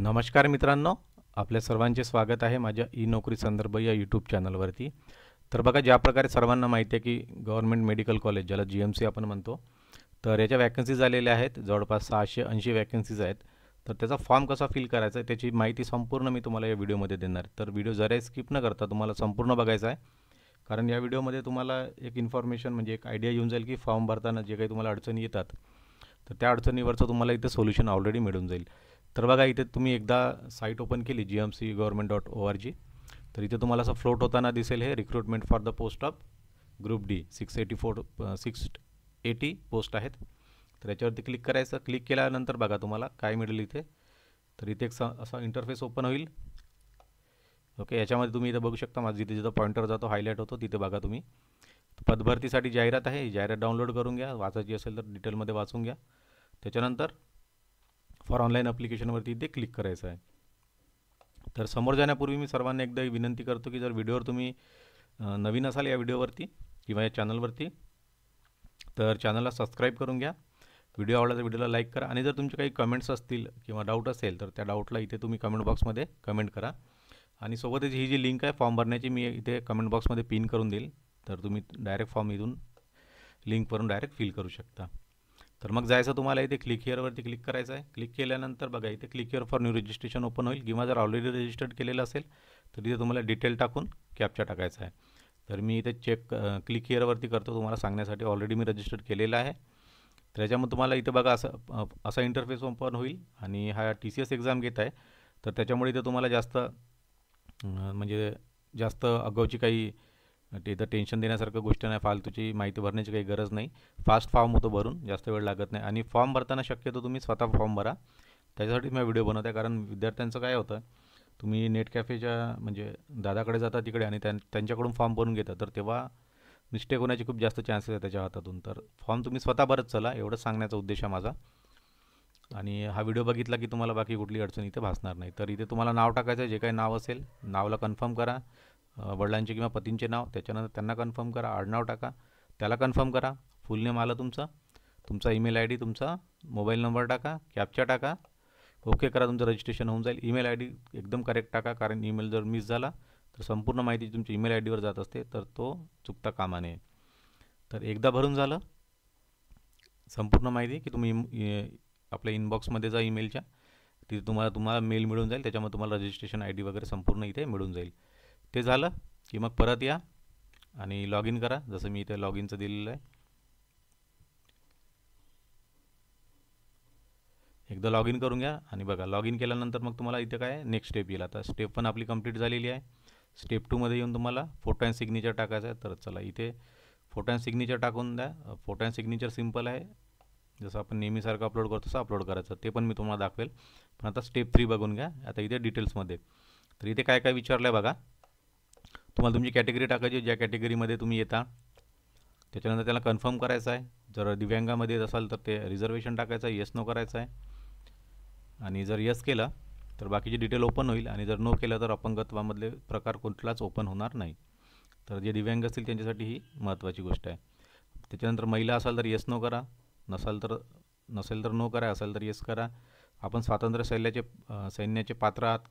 नमस्कार मित्रांनो आपल्या सर्वांचे स्वागत आहे माझ्या ई नोकरी संदर्भ या यूट्यूब चॅनलवरती तर बघा ज्या प्रकारे सर्वांना माहिती आहे की गव्हर्मेंट मेडिकल कॉलेज ज्याला जी एम सी आपण म्हणतो तर याच्या वॅकन्सीज आलेल्या आहेत जवळपास सहाशे ऐंशी वॅकन्सीज आहेत तर त्याचा फॉर्म कसा फिल करायचा आहे त्याची माहिती संपूर्ण मी तुम्हाला या व्हिडिओमध्ये देणार तर व्हिडिओ जरा स्किप न करता तुम्हाला संपूर्ण बघायचा आहे कारण या व्हिडिओमध्ये तुम्हाला एक इन्फॉर्मेशन म्हणजे एक आयडिया येऊन जाईल की फॉर्म भरताना जे काही तुम्हाला अडचणी येतात तर त्या अडचणीवरचं तुम्हाला इथं सोल्युशन ऑलरेडी मिळून जाईल तर बघा इथे तुम्ही एकदा साईट ओपन केली G M C government dot O R G तर इथे तुम्हाला असं फ्लोट होताना दिसेल हे recruitment for the post of group D six eighty four six eighty post आहेत तर याच्यावरती क्लिक करायचं क्लिक केल्यानंतर बघा तुम्हाला काय मिळेल इथे तर इथे एक असा इंटरफेस ओपन होईल ओके याच्यामध्ये तुम्ही इथे बघू शकता माझं जिथे जिथं पॉईंटर जातो हायलाईट होतो तिथे बघा तुम्ही पदभरतीसाठी जाहिरात आहे जाहिरात डाउनलोड करून घ्या वाचायची असेल तर डिटेलमध्ये वाचून घ्या त्याच्यानंतर फॉर ऑनलाईन अप्लिकेशनवरती इथे क्लिक करायचं आहे तर समोर जाण्यापूर्वी मी सर्वांना एकदा विनंती करतो की जर व्हिडिओवर तुम्ही नवीन असाल या व्हिडिओवरती किंवा या चॅनलवरती तर चॅनलला सबस्क्राईब करून घ्या व्हिडिओ आवडला तर व्हिडिओला लाईक करा आणि जर तुमचे काही कमेंट्स असतील किंवा डाऊट असेल तर त्या डाऊटला इथे तुम्ही कमेंट बॉक्समध्ये कमेंट करा आणि सोबतच ही जी लिंक आहे फॉर्म भरण्याची मी इथे कमेंट बॉक्समध्ये पिन करून देईल तर तुम्ही डायरेक्ट फॉर्म इथून लिंकवरून डायरेक्ट फिल करू शकता तर मग जायचं तुम्हाला इथे क्लिक हिअरवरती क्लिक करायचं आहे क्लिक केल्यानंतर बघा इथे click here for new registration open होईल किंवा जर ऑलरेडी रजिस्टर्ड केलेलं असेल तर तिथे तुम्हाला डिटेल टाकून कॅप्चा टाकायचा आहे तर मी इथे चेक क्लिक हिअरवरती करतो तुम्हाला सांगण्यासाठी ऑलरेडी मी रजिस्टर्ड केलेलं आहे त्याच्यामुळे तुम्हाला इथे बघा असं असा इंटरफेस ओपन होईल आणि हा टी सी एस एक्झाम घेत आहे तर त्याच्यामुळे इथे तुम्हाला जास्त म्हणजे जास्त अगावची काही इथं टेन्शन देण्यासारखं गोष्ट नाही फालतूची माहिती भरण्याची काही गरज नाही फास्ट फॉर्म होतो भरून जास्त वेळ लागत नाही आणि फॉर्म भरताना शक्यतो तुम्ही स्वतः फॉर्म भरा त्याच्यासाठी मी व्हिडिओ बनवत आहे कारण विद्यार्थ्यांचं काय होतं तुम्ही नेट कॅफेच्या म्हणजे दादाकडे जाता तिकडे आणि त्यांच्याकडून फॉर्म भरून घेता तर तेव्हा मिस्टेक होण्याची खूप जास्त चान्सेस आहे त्याच्या हातातून तर फॉर्म तुम्ही स्वतः भरत चला एवढंच सांगण्याचा उद्देश आहे माझा आणि हा व्हिडिओ बघितला की तुम्हाला बाकी कुठली अडचण इथे भासणार नाही तर इथे तुम्हाला नाव टाकायचं जे काही नाव असेल नावला कन्फर्म करा वडिलांचे किंवा पतींचे नाव त्याच्यानंतर त्यांना कन्फर्म करा आडनाव टाका त्याला कन्फर्म करा फुल नेम आलं तुमचा तुमचा ईमेल आय डी तुमचा मोबाईल नंबर टाका कॅपचा टाका ओके करा तुमचं रजिस्ट्रेशन होऊन जाईल ईमेल आय डी एकदम करेक्ट टाका कारण ईमेल जर मिस झाला तर संपूर्ण माहिती तुमच्या ईमेल आय डीवर जात असते तर तो चुकता कामा नये तर एकदा भरून झालं संपूर्ण माहिती की तुम्ही आपल्या इनबॉक्समध्ये जा ईमेलच्या तिथे तुम्हाला तुम्हाला मेल मिळून जाईल त्याच्यामध्ये तुम्हाला रजिस्ट्रेशन आय डी वगैरे संपूर्ण इथे मिळून जाईल ते झालं की मग परत या आणि लॉग इन करा जसं मी इथे लॉग इनचं दिलेलं आहे एकदा लॉग इन करून घ्या आणि बघा लॉग इन केल्यानंतर मग तुम्हाला इथे काय नेक्स्ट स्टेप येईल आता स्टेप पण आपली कंप्लीट झालेली आहे स्टेप टूमध्ये येऊन तुम्हाला फोटो अँड सिग्नेचर टाकायचं आहे तर चला इथे फोटो अँड सिग्नेचर टाकून द्या फोटो अँड सिग्नेचर सिम्पल आहे जसं आपण नेहमीसारखं अपलोड करतो तसं अपलोड करायचं ते पण मी तुम्हाला दाखवेल पण आता स्टेप थ्री बघून घ्या आता इथे डिटेल्समध्ये तर इथे काय काय विचारलं आहे बघा तुम्हाला तुमची कॅटेगरी टाकायची ज्या कॅटेगरीमध्ये तुम्ही येता त्याच्यानंतर त्याला कन्फर्म करायचं आहे जर दिव्यांगामध्ये येत असाल तर ते रिझर्वेशन टाकायचं आहे येस नो करायचं आहे आणि जर यस केलं तर बाकीचे डिटेल ओपन होईल आणि जर नो केलं तर अपंगत्वामधले प्रकार कुठलाच ओपन होणार नाही तर जे दिव्यांग असतील त्यांच्यासाठी ही महत्त्वाची गोष्ट आहे त्याच्यानंतर महिला असाल तर येस नो करा नसाल तर नसेल तर नो करा असेल तर येस करा आपण स्वातंत्र्य सैल्याचे सैन्याचे पात्र आहात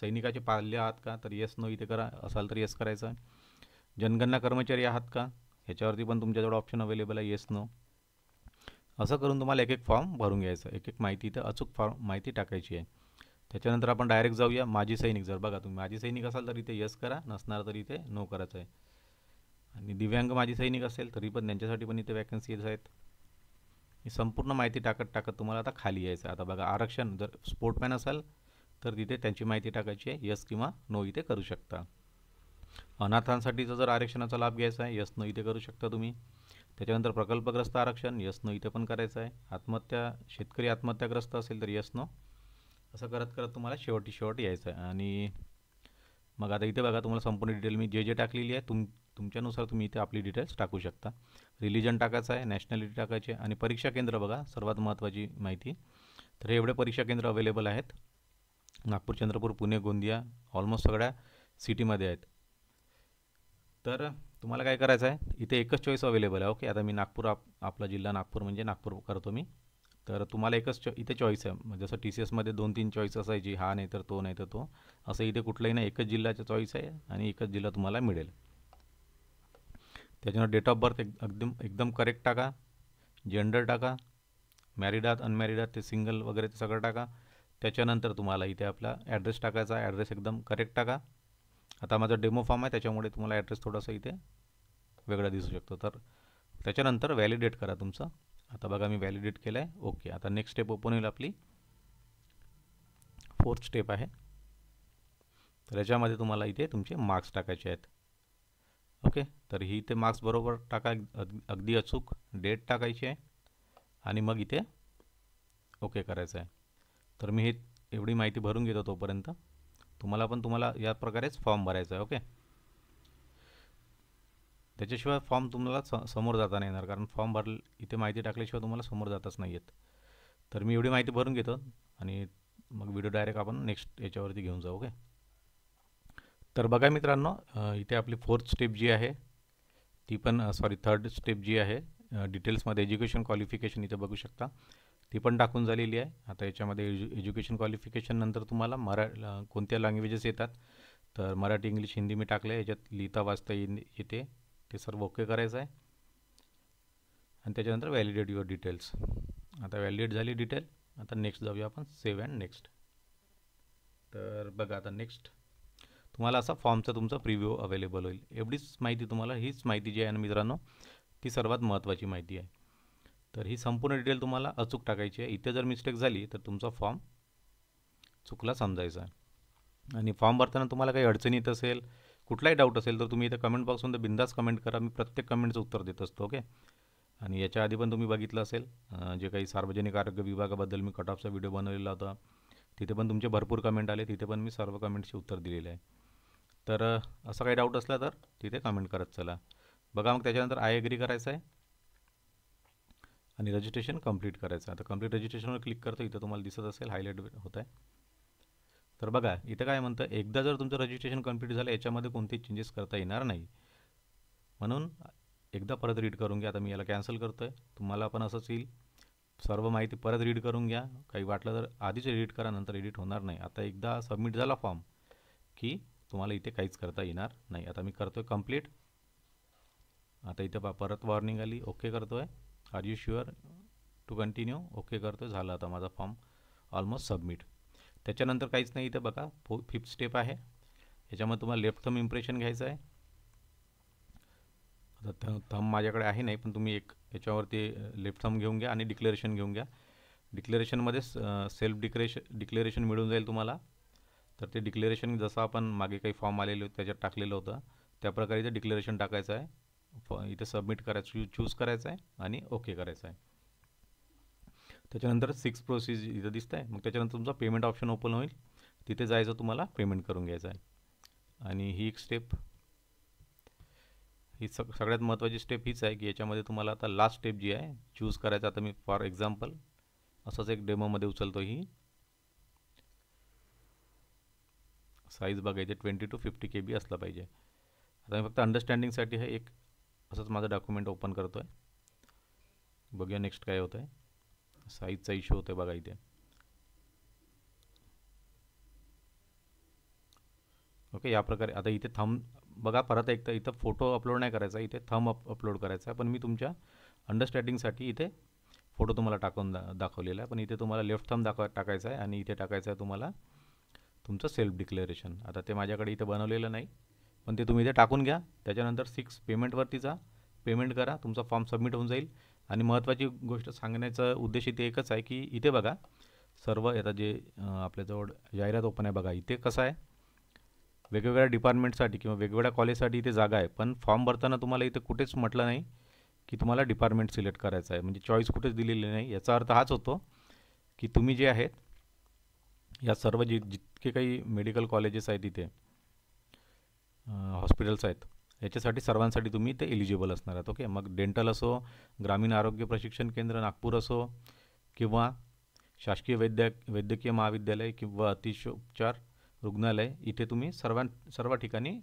सैनिकाचे पाल्य आहात का तर येस नो इथे करा असाल तर येस करायचं आहे जनगणना कर्मचारी आहात का ह्याच्यावरती पण तुमच्याजवळ ऑप्शन अवेलेबल आहे येस नो असं करून तुम्हाला एक एक फॉर्म भरून घ्यायचं एक एक माहिती इथं अचूक फॉर्म माहिती टाकायची आहे त्याच्यानंतर आपण डायरेक्ट जाऊया माजी सैनिक जर बघा तुम्ही माजी सैनिक असाल तर इथे यस करा नसणार तर इथे नो करायचं आहे आणि दिव्यांग माजी सैनिक असेल तरी पण त्यांच्यासाठी पण इथे वॅकन्सीज आहेत संपूर्ण माहिती टाकत टाकत तुम्हाला आता खाली यायचं आता बघा आरक्षण जर स्पोर्टमॅन असाल तर तिथे त्यांची माहिती टाकायची आहे यस किंवा नो इथे करू शकता अनाथांसाठीचं जर आरक्षणाचा लाभ घ्यायचा आहे यस नो इथे करू शकता तुम्ही त्याच्यानंतर प्रकल्पग्रस्त आरक्षण यस नो इथे पण करायचं आहे आत्महत्या शेतकरी आत्महत्याग्रस्त असेल तर यस नो असं करत करत तुम्हाला शेवटी शेवट यायचं आहे आणि मग आता इथे बघा तुम्हाला संपूर्ण डिटेल मी जे जे टाकलेली आहे तुम तुमच्यानुसार तुम्ही इथे आपली डिटेल्स टाकू शकता रिलिजन टाकायचं आहे नॅशनॅलिटी टाकायची आहे आणि परीक्षा केंद्र बघा सर्वात महत्त्वाची माहिती तर एवढे परीक्षा केंद्र अवेलेबल आहेत नागपूर चंद्रपूर पुणे गोंदिया ऑलमोस्ट सगळ्या सिटीमध्ये आहेत तर तुम्हाला काय करायचं आहे इथे एकच चॉईस अवेलेबल आहे ओके आता मी नागपूर आप आपला जिल्हा नागपूर म्हणजे नागपूर करतो मी तर तुम्हाला एकच चॉ इथे चॉईस आहे जसं टी सी एसमध्ये दोन तीन चॉईस असायची हा नाही तर तो नाही तर तो असं इथे कुठलंही नाही एकच जिल्ह्याचा चॉईस आहे आणि एकच जिल्हा तुम्हाला मिळेल त्याच्यानंतर डेट ऑफ बर्थ एक एकदम एकदम करेक्ट टाका जेंडर टाका मॅरिड आहात अनमॅरिड आहात ते सिंगल वगैरे ते सगळं टाका त्याच्यानंतर तुम्हाला इथे आपला ॲड्रेस टाकायचा ॲड्रेस एकदम करेक्ट टाका आता माझा डेमो फॉर्म आहे त्याच्यामुळे तुम्हाला ॲड्रेस थोडासा इथे वेगळा दिसू शकतो तर त्याच्यानंतर व्हॅलिडेट करा तुमचं आता बघा मी व्हॅलिडेट केलं आहे ओके आता नेक्स्ट स्टेप ओपन होईल आपली फोर्थ स्टेप आहे तर याच्यामध्ये तुम्हाला इथे तुमचे मार्क्स टाकायचे आहेत ओके तर ही इथे मार्क्स बरोबर टाका अगदी अचूक डेट टाकायची आहे आणि मग इथे ओके करायचं आहे तर मी हे एवढी माहिती भरून घेतो तोपर्यंत तुम्हाला पण तुम्हाला या प्रकारेच फॉर्म भरायचा आहे ओके त्याच्याशिवाय फॉर्म तुम्हाला स समोर जाता नाही येणार कारण फॉर्म भर इथे माहिती टाकल्याशिवाय तुम्हाला समोर जातच नाही येत तर मी एवढी माहिती भरून घेतो आणि मग व्हिडिओ डायरेक्ट आपण नेक्स्ट याच्यावरती घेऊन जाऊ ओके तर बघा मित्रांनो इथे आपली फोर्थ स्टेप जी आहे ती पण सॉरी थर्ड स्टेप जी आहे डिटेल्समध्ये एज्युकेशन क्वालिफिकेशन इथे बघू शकता ती पण टाकून झालेली आहे आता याच्यामध्ये एज्यु एज्युकेशन क्वालिफिकेशन नंतर तुम्हाला मरा कोणत्या लँग्वेजेस येतात तर मराठी इंग्लिश हिंदी मी टाकलं आहे याच्यात लिहिता वाचता येते ते सर्व ओके करायचं आहे आणि त्याच्यानंतर व्हॅलिडेट युअर डिटेल्स आता व्हॅलिडेट झाली डिटेल आता नेक्स्ट जाऊया आपण सेव्ह अँड नेक्स्ट तर बघा आता नेक्स्ट तुम्हाला असा फॉर्मचा तुमचा प्रिव्ह्यू अवेलेबल होईल एवढीच माहिती तुम्हाला हीच माहिती जी आहे ना मित्रांनो ती सर्वात महत्त्वाची माहिती आहे तर ही संपूर्ण डिटेल तुम्हाला अचूक टाकायची आहे इथे जर मिस्टेक झाली तर तुमचा फॉर्म चुकला समजायचा आहे आणि फॉर्म भरताना तुम्हाला काही अडचण येत असेल कुठलाही डाऊट असेल तर तुम्ही इथे कमेंट बॉक्समध्ये बिंदास कमेंट करा मी प्रत्येक कमेंटचं उत्तर देत असतो ओके आणि याच्या आधी पण तुम्ही बघितलं असेल जे काही सार्वजनिक आरोग्य विभागाबद्दल मी कट ऑफचा व्हिडिओ बनवलेला होता तिथे पण तुमचे भरपूर कमेंट आले तिथे पण मी सर्व कमेंटचे उत्तर दिलेले आहे तर असा काही डाऊट असला तर तिथे कमेंट करत चला बघा मग त्याच्यानंतर आय एग्री करायचं आहे आणि रजिस्ट्रेशन कंप्लीट करायचं आहे आता कंप्लीट रजिस्ट्रेशनवर क्लिक करतो इथं तुम्हाला दिसत असेल हायलाईट होत आहे तर बघा इथं काय म्हणतं एकदा जर तुमचं रजिस्ट्रेशन कंप्लीट झालं याच्यामध्ये कोणतेही चेंजेस करता येणार नाही म्हणून एकदा परत रीड करून घ्या आता मी याला कॅन्सल करतो आहे तुम्हाला पण असंच येईल सर्व माहिती परत रीड करून घ्या काही वाटलं तर आधीच एडिट करा नंतर एडिट होणार नाही आता एकदा सबमिट झाला फॉर्म की तुम्हाला इथे काहीच करता येणार नाही आता मी करतो आहे कंप्लीट आता इथे परत वॉर्निंग आली ओके करतो आहे are you sure to continue okay करतो झालं आता माझा फॉर्म ऑलमोस्ट सबमिट त्याच्यानंतर काहीच नाही इथं बघा फो फिफ्थ स्टेप आहे याच्यामध्ये तुम्हाला लेफ्ट थम इम्प्रेशन घ्यायचं आहे आता थ थम माझ्याकडे आहे नाही पण तुम्ही एक याच्यावरती लेफ्ट थम घेऊन घ्या आणि डिक्लेरेशन घेऊन घ्या डिक्लेरेशनमध्ये सेल्फ डिक्लेरेशन डिक्लेरेशन मिळून जाईल तुम्हाला तर ते डिक्लेरेशन जसं आपण मागे काही फॉर्म आलेले त्याच्यात टाकलेलं होतं त्या ते डिक्लेरेशन टाकायचं आहे इथे सबमिट करायचं चूज करायचं आहे आणि ओके करायचं आहे त्याच्यानंतर सिक्स प्रोसेस इथं दिसताय मग त्याच्यानंतर तुमचा पेमेंट ऑप्शन ओपन होईल तिथे जायचं तुम्हाला पेमेंट करून घ्यायचं आहे आणि ही एक स्टेप ही सग सगळ्यात महत्वाची स्टेप हीच आहे की याच्यामध्ये तुम्हाला आता लास्ट स्टेप जी आहे चूज करायचं आता मी फॉर एक्झाम्पल असंच एक डेमोमध्ये उचलतो ही साईज बघायचे twenty to fifty K B असला पाहिजे आता मी फक्त अंडरस्टँडिंगसाठी हे एक असंच माझं डॉक्युमेंट ओपन करतो आहे बघूया नेक्स्ट काय होतं आहे साईजचा इश्यू होतो आहे बघा इथे ओके या प्रकारे आता इथे थंब बघा परत एकदा इथं फोटो अपलोड नाही करायचा इथे थंब अप अपलोड करायचा आहे पण मी तुमच्या अंडरस्टँडिंगसाठी इथे फोटो तुम्हाला टाकून दा दाखवलेला आहे पण इथे तुम्हाला लेफ्ट थंब दाखवा टाकायचा आहे आणि इथे टाकायचं आहे तुम्हाला तुमचं सेल्फ डिक्लेरेशन आता ते माझ्याकडे इथे बनवलेलं नाही पण ते तुम्ही इथे टाकून घ्या त्याच्यानंतर सिक्स पेमेंटवरती जा पेमेंट करा तुमचा फॉर्म सबमिट होऊन जाईल आणि महत्त्वाची गोष्ट सांगण्याचा उद्देश इथे एकच आहे की इथे बघा सर्व आता जे आपल्याजवळ जाहिरात ओपन आहे बघा इथे कसं आहे वेगवेगळ्या डिपार्टमेंटसाठी किंवा वेगवेगळ्या कॉलेजसाठी इथे जागा आहे पण फॉर्म भरताना तुम्हाला इथे कुठेच म्हटलं नाही की तुम्हाला डिपार्टमेंट सिलेक्ट करायचं आहे म्हणजे चॉईस कुठेच दिलेली नाही याचा अर्थ हाच होतो की तुम्ही जे आहेत या सर्व जे जितके काही मेडिकल कॉलेजेस आहेत इथे हॉस्पिटल्स आहेत याच्यासाठी सर्वांसाठी तुम्ही ते एलिजिबल असणार आहात ओके मग डेंटल असो ग्रामीण आरोग्य प्रशिक्षण केंद्र नागपूर असो किंवा शासकीय वैद्य वैद्यकीय महाविद्यालय किंवा अतिशय उपचार रुग्णालय इथे तुम्ही सर्वां सर्व ठिकाणी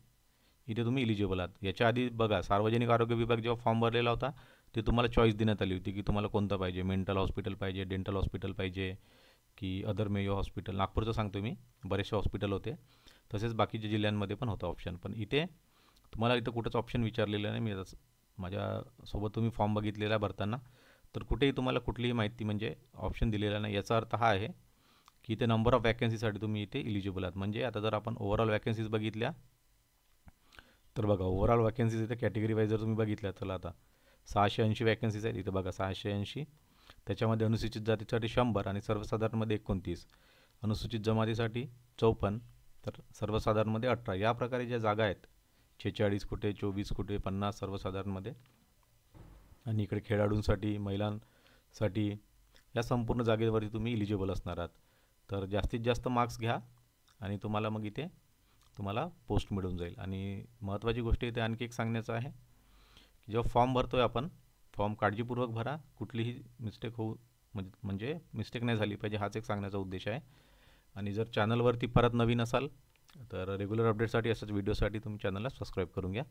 इथे तुम्ही इलिजिबल आहात याच्या आधी बघा सार्वजनिक आरोग्य विभाग जेव्हा फॉर्म भरलेला होता ते तुम्हाला चॉईस देण्यात आली होती की तुम्हाला कोणतं पाहिजे मेंटल हॉस्पिटल पाहिजे डेंटल हॉस्पिटल पाहिजे की अदर मेयो हॉस्पिटल नागपूरचं सांगतो मी बरेचसे हॉस्पिटल होते तसेच बाकीच्या जिल्ह्यांमध्ये पण होता ऑप्शन पण इथे तुम्हाला इथं कुठंच ऑप्शन विचारलेलं नाही मी माझ्यासोबत तुम्ही फॉर्म बघितलेला भरताना तर कुठेही तुम्हाला कुठलीही माहिती म्हणजे ऑप्शन दिलेला नाही याचा अर्थ हा आहे की इथे नंबर ऑफ वॅकन्सीसाठी तुम्ही इथे इलिजिबल आहात म्हणजे आता जर आपण ओव्हरऑल वॅकन्सीज बघितल्या तर बघा ओव्हरऑल वॅकन्सीज इथे कॅटेगरी वाईज जर तुम्ही बघितल्या चला आता सहाशे ऐंशी वॅकन्सीज आहेत इथे बघा सहाशे ऐंशी त्याच्यामध्ये अनुसूचित जातीसाठी शंभर आणि सर्वसाधारणमध्ये एकोणतीस अनुसूचित जमातीसाठी चौपन्न तर सर्वसाधारणमध्ये अठरा या प्रकारे ज्या जागा आहेत छेचाळीस कुठे चोवीस कुठे पन्नास सर्वसाधारणमध्ये आणि इकडे खेळाडूंसाठी महिलांसाठी या संपूर्ण जागेवरती तुम्ही इलिजिबल असणार आहात तर जास्तीत जास्त मार्क्स घ्या आणि तुम्हाला मग इथे तुम्हाला पोस्ट मिळून जाईल आणि महत्त्वाची गोष्ट इथे आणखी एक सांगण्याचं आहे की जेव्हा फॉर्म भरतो आहे आपण फॉर्म काळजीपूर्वक भरा कुठलीही मिस्टेक होऊ म्हणजे मिस्टेक म्हणजे नाही झाली पाहिजे हाच एक सांगण्याचा उद्देश आहे आणि जर चॅनलवरती परत नवीन असाल तर रेग्युलर अपडेटसाठी अशाच व्हिडिओसाठी तुम्ही चॅनलला सबस्क्राईब करून घ्या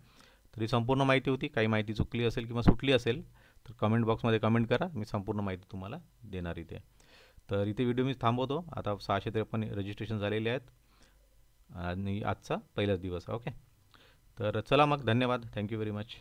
तरी संपूर्ण माहिती होती काही माहिती चुकली असेल किंवा सुटली असेल तर कमेंट बॉक्समध्ये कमेंट करा मी संपूर्ण माहिती तुम्हाला देणार इथे तर इथे व्हिडिओ मी थांबवतो आता सहाशे त्रेपन्न रजिस्ट्रेशन झालेले आहेत आणि आजचा पहिलाच दिवस आहे ओके तर चला मग धन्यवाद थँक्यू व्हेरी मच